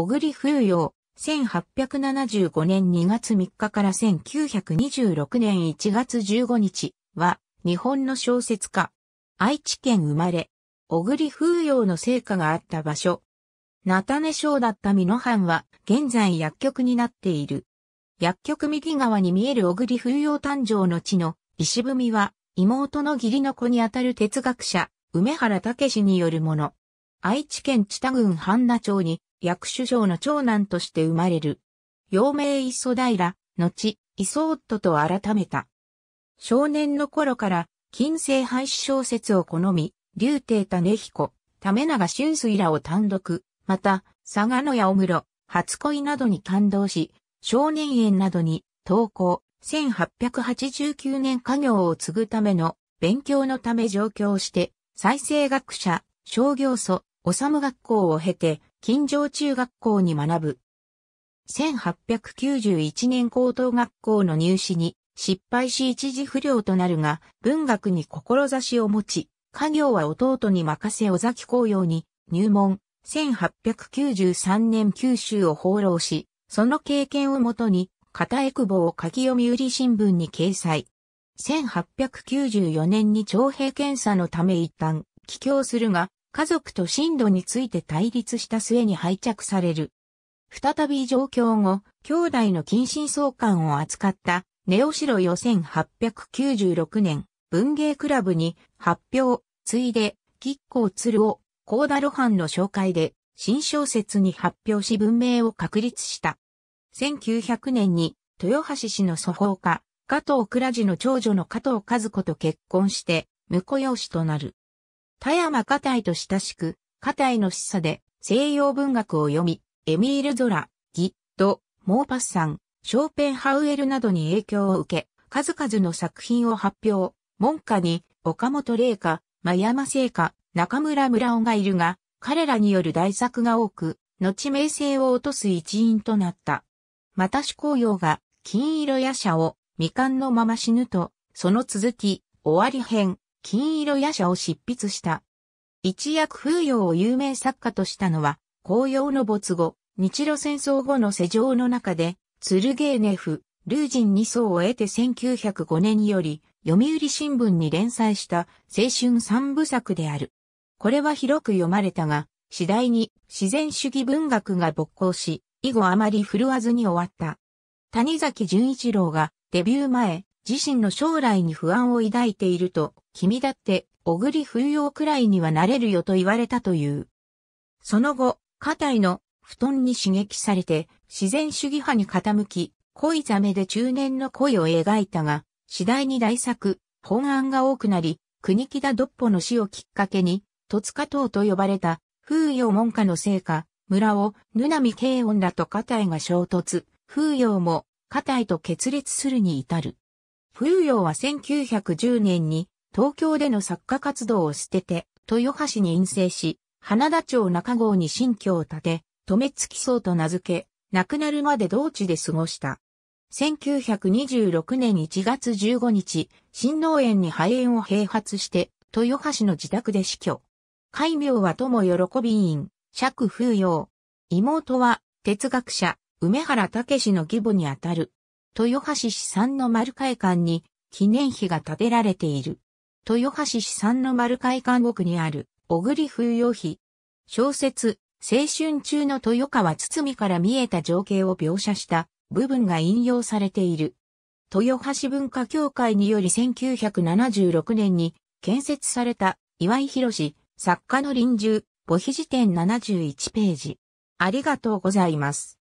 小栗風陽、1875年2月3日から1926年1月15日は、日本の小説家。愛知県生まれ、小栗風陽の成果があった場所。菜種賞だった美濃藩は、現在薬局になっている。薬局右側に見える小栗風陽誕生の地の石踏みは、妹の義理の子にあたる哲学者、梅原武によるもの。愛知県知多郡半田町に薬首相の長男として生まれる。幼名磯平、後、磯夫と改めた。少年の頃から、近世廃止小説を好み、竜帝種彦、為永俊水らを単独、また、佐賀野や小室、初恋などに感動し、少年園などに投稿、1889年家業を継ぐための勉強のため上京して、再生学者、商業祖、修学校を経て、金城中学校に学ぶ。1891年高等学校の入試に失敗し一時不良となるが、文学に志を持ち、家業は弟に任せ尾崎紅葉に入門。1893年九州を放浪し、その経験をもとに、片江久保を書き読売新聞に掲載。1894年に徴兵検査のため一旦、帰郷するが、家族と進路について対立した末に廃着される。再び状況後、兄弟の近親相関を扱ったネオシロ予896年、文芸クラブに発表、ついで、吉光鶴を、高田露伴の紹介で、新小説に発表し文明を確立した。1900年に、豊橋氏の祖父家、加藤倉治の長女の加藤和子と結婚して、婿養子となる。田山家体と親しく、家体の示唆で西洋文学を読み、エミール・ゾラ、ギッド、モーパッサン、ショーペンハウエルなどに影響を受け、数々の作品を発表、門下に岡本麗華、真山聖華、中村村尾がいるが、彼らによる大作が多く、後名声を落とす一因となった。また志向用が、金色夜叉を未完のまま死ぬと、その続き、終わり編、金色夜叉を執筆した。一躍風洋を有名作家としたのは、紅葉の没後、日露戦争後の世情の中で、ツルゲーネフ、ルージン2層を得て1905年より、読売新聞に連載した青春三部作である。これは広く読まれたが、次第に自然主義文学が勃興し、以後あまり振るわずに終わった。谷崎潤一郎がデビュー前、自身の将来に不安を抱いていると、君だって、小栗冬用くらいにはなれるよと言われたという。その後、肩体の布団に刺激されて、自然主義派に傾き、恋ザメで中年の恋を描いたが、次第に大作、本案が多くなり、国木田独歩の死をきっかけに、戸塚党と呼ばれた、風陽門下の成果、村を、ぬなみ慶音らと肩体が衝突、風陽も、肩体と決裂するに至る。冬陽は1910年に東京での作家活動を捨てて、豊橋に陰性し、花田町中郷に新居を建て、止めきそうと名付け、亡くなるまで同地で過ごした。1926年1月15日、新農園に肺炎を併発して、豊橋の自宅で死去。戒名は友喜び院、釈風陽。妹は、哲学者、梅原武の義母にあたる。豊橋市産の丸会館に記念碑が建てられている。豊橋市産の丸会館奥にある小栗冬用碑。小説、青春中の豊川堤から見えた情景を描写した部分が引用されている。豊橋文化協会により1976年に建設された岩井博作家の臨終、母碑辞典71ページ。ありがとうございます。